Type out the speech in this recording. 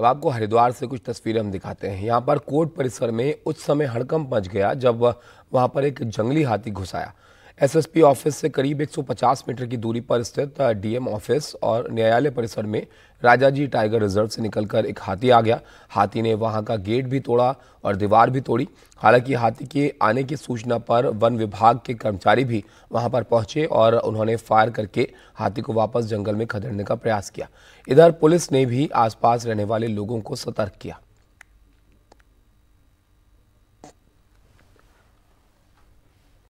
अब आपको हरिद्वार से कुछ तस्वीरें हम दिखाते हैं यहाँ पर कोट परिसर में उस समय हड़कंप मच गया जब वहाँ पर एक जंगली हाथी घुसाया एसएसपी ऑफिस से करीब 150 मीटर की दूरी पर स्थित डीएम ऑफिस और न्यायालय परिसर में राजाजी टाइगर रिजर्व से निकलकर एक हाथी आ गया हाथी ने वहां का गेट भी तोड़ा और दीवार भी तोड़ी हालांकि हाथी के आने की सूचना पर वन विभाग के कर्मचारी भी वहां पर पहुंचे और उन्होंने फायर करके हाथी को वापस जंगल में खदेड़ने का प्रयास किया इधर पुलिस ने भी आसपास रहने वाले लोगों को सतर्क किया